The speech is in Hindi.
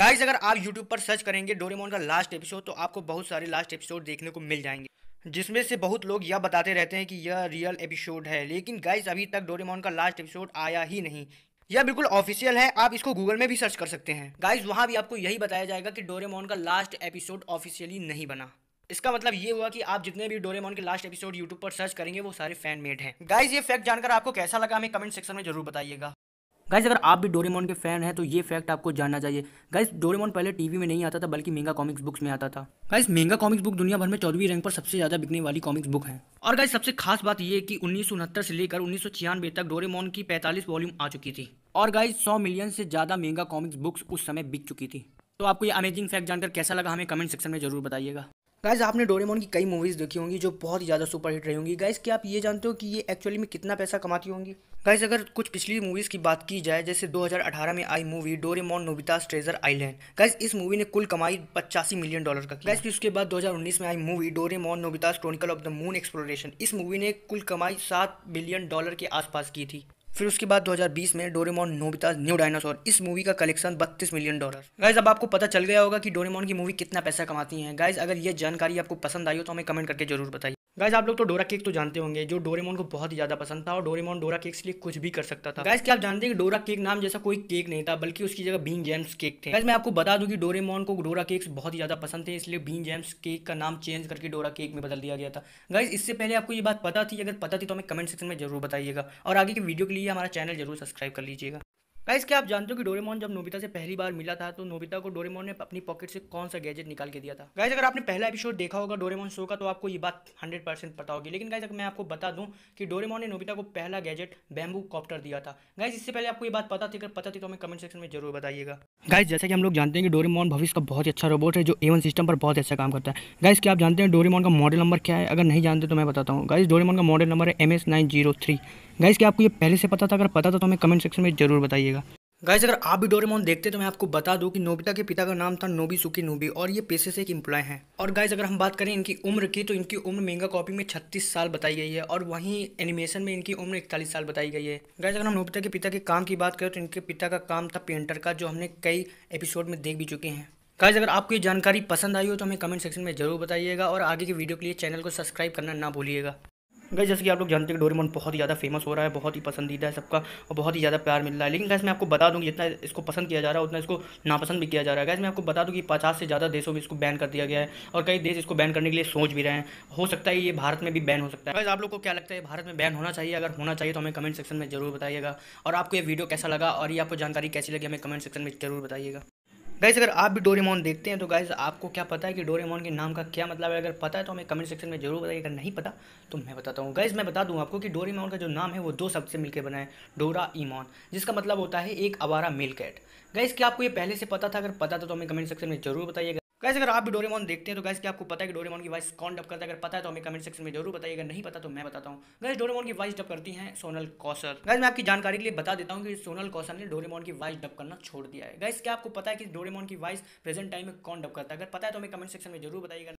गाइज अगर आप यूट्यूब पर सर्च करेंगे डोरेमोन का लास्ट एपिसोड तो आपको बहुत सारे लास्ट एपिसोड देखने को मिल जाएंगे जिसमें से बहुत लोग यह बताते रहते हैं कि यह रियल एपिसोड है लेकिन गाइज अभी तक डोरेमोन का लास्ट एपिसोड आया ही नहीं यह बिल्कुल ऑफिशियल है आप इसको गूगल में भी सर्च कर सकते हैं गाइज वहाँ भी आपको यही बताया जाएगा कि डोरेमोन का लास्ट एपिसोड ऑफिशियली नहीं बना इसका मतलब ये हुआ कि आप जितने भी डोरेमोन के लास्ट एपिसोड यूट्यूब पर सर्च करेंगे वो सारे फैन मेड हैं गाइज ये फैक्ट जानकर आपको कैसा लगा हमें कमेंट सेक्शन में जरूर बताइएगा गाइज अगर आप भी डोरेमोन के फैन हैं तो ये फैक्ट आपको जानना चाहिए गाइज डोरेमोन पहले टीवी में नहीं आता था बल्कि मेगा कॉमिक्स बुक्स में आता था गाइज मेगा कॉमिक्स बुक दुनिया भर में चौदहवीं रैंक पर सबसे ज्यादा बिकने वाली कॉमिक्स बुक है और गाइज सबसे खास बात यह कि उन्नीस से लेकर उन्नीस तक डोरेमोन की पैंतालीस वॉल्यूम आ चुकी थी और गाइज सौ मिलियन से ज्यादा मेगा कॉमिक्स बुक्स उस समय बिक चुकी थी तो आपको ये अमेजिंग फैक्ट जानकर कैसा लगा हमें कमेंट सेक्शन में जरूर बताइएगा गाइज आपने डोरेमोन की कई मूवीज़ देखी होंगी जो बहुत ही ज़्यादा सुपर हिट रही होंगी गाइज क्या आप ये जानते हो कि ये एक्चुअली में कितना पैसा कमाती होंगी गाइज अगर कुछ पिछली मूवीज़ की बात की जाए जैसे 2018 में आई movie Doraemon Nobita's treasure island guys इस मूवी ने कुल कमाई पचासी मिलियन डॉलर का गाइज फिर उसके बाद 2019 में आई movie Doraemon Nobita's chronicle of the moon exploration इस मूवी ने कुल कमाई सात बिलियन डॉलर के आसपास की थी फिर उसके बाद 2020 में डोरेमोन नोबिता न्यू डायनासोर इस मूवी का कलेक्शन 32 मिलियन डॉलर गाइज अब आपको पता चल गया होगा कि डोरेमोन की मूवी कितना पैसा कमाती है गाइज अगर ये जानकारी आपको पसंद आई हो तो हमें कमेंट करके जरूर बताइए गाइज आप लोग तो डोरा केक तो जानते होंगे जो डोरेमोन को बहुत ही ज़्यादा पसंद था और डोरेमोन डोरा केक के लिए कुछ भी कर सकता था गाइज क्या आप जानते हैं कि डोरा केक नाम जैसा कोई केक नहीं था बल्कि उसकी जगह बीन जेम्स केक थे गाइज मैं आपको बता दूं कि डोरेमोन को डोरा केक्स बहुत ही ज़्यादा पसंद थे इसलिए बीन जेम्स केक का नाम चेंज करके डोरा केक में बदल दिया गया था गाइज इससे पहले आपको ये बात पता थी अगर पता थी तो हमें कमेंट सेक्शन में जरूर बताइएगा और आगे की वीडियो के लिए हमारा चैनल जरूर सब्सक्राइब कर लीजिएगा गाइस क्या आप जानते हो कि डोरेमोन जब नोबिता से पहली बार मिला था तो नोबिता को डोरेमोन ने अपनी पॉकेट से कौन सा गैजेट निकाल के दिया था गाइस अगर आपने पहला एपिसोड देखा होगा डोरेमोन शो का तो आपको ये बात 100 परसेंट पता होगी लेकिन गाइस अगर मैं आपको बता दूं कि डोरेमोन ने नोबिता को पहला गैजेट बैम्बू कॉप्टर दिया था गाइस इससे पहले आपको ये बात पता थी अगर पता थी तो हमें कमेंट सेक्शन में जरूर बताइएगा गाइस जैसे कि हम लोग जानते हैं कि डोरेमोन भविष्य का बहुत ही अच्छा रोबोट है जो एवन सिस्टम पर बहुत अच्छा काम करता है गाइस क्या आप जानते हैं डोरेमोन का मॉडल नंबर क्या है अगर नहीं जानते तो मैं बताता हूँ गाइस डोरेमोन का मॉडल नंबर है M S nine zero three guys क्या आपको ये पहले से पता था अगर पता था तो हमें कमेंट सेक्शन में जरूर बताइएगा गाइस अगर आप भी डोरेमोन देखते तो मैं आपको बता दूं कि नोबिता के पिता का नाम था नोबी सुकी नोबी और ये पेशे से एक इम्प्लॉय हैं और गाइस अगर हम बात करें इनकी उम्र की तो इनकी उम्र मेंगा कॉपी में 36 साल बताई गई है और वहीं एनिमेशन में इनकी उम्र 41 साल बताई गई है गाइस अगर हम नोबिता के पिता के काम की बात करें तो इनके पिता का काम था पेंटर का जो हमने कई एपिसोड में देख भी चुके हैं गाइज अगर आपको ये जानकारी पसंद आई हो तो हमें कमेंट सेक्शन में जरूर बताइएगा और आगे की वीडियो के लिए चैनल को सब्सक्राइब करना ना भूलिएगा गई जैसे कि आप लोग जानते हैं डोरेमोन बहुत ही ज़्यादा फेमस हो रहा है बहुत ही पसंदीदा है सबका और बहुत ही ज़्यादा प्यार मिल रहा है लेकिन गैस मैं आपको बता दूँगी जितना इसको पसंद किया जा रहा है उतना इसको नापसंद भी किया जा रहा है गैस मैं आपको बता दूँ कि पचास से ज़्यादा देशों में इसको बैन कर दिया गया है और कई देश इसको बैन करने के लिए सोच भी रहे हैं हो सकता है ये भारत में भी बैन हो सकता है गैस आप लोग को क्या लगता है भारत में बैन होना चाहिए अगर होना चाहिए तो हमें कमेंट सेक्शन में जरूर बताइएगा और आपको ये वीडियो कैसा लगा और ये आपको जानकारी कैसी लगी हमें कमेंट सेक्शन में जरूर बताइएगा गाइज अगर आप भी डोरेमोन देखते हैं तो गाइज आपको क्या पता है कि डोरेमोन के नाम का क्या मतलब है अगर पता है तो हमें कमेंट सेक्शन में जरूर बताइए अगर नहीं पता तो मैं बताता हूँ गाइज मैं बता दूँ आपको कि डोरेमोन का जो नाम है वो दो शब्द से मिलकर बनाए डोरा ईमोन जिसका मतलब होता है एक आवारा मिल कैट गाइज क्या आपको ये पहले से पता था अगर पता था तो हमें कमेंट सेक्शन में जरूर बताइएगा गैस अगर आप भी डोरेमोन देखते हैं तो गैस क्या आपको पता है कि डोरेमोन की वॉइस कौन डब करता है अगर पता है तो हमें कमेंट सेक्शन में जरूर बताइए अगर नहीं पता तो मैं बताता हूँ गैस डोरेमोन की वॉइस डब करती हैं सोनल कौशल गैस मैं आपकी जानकारी के लिए बता देता हूँ कि सोनल कौशल ने डोरेमोन की वॉइस डब करना छोड़ दिया है गैस क्या आपको पता है कि डोरेमोन की वॉइस प्रेजेंट टाइम में कौन डब करता है अगर पता है तो हमें कमेंट सेक्शन में जरूर बताइएगा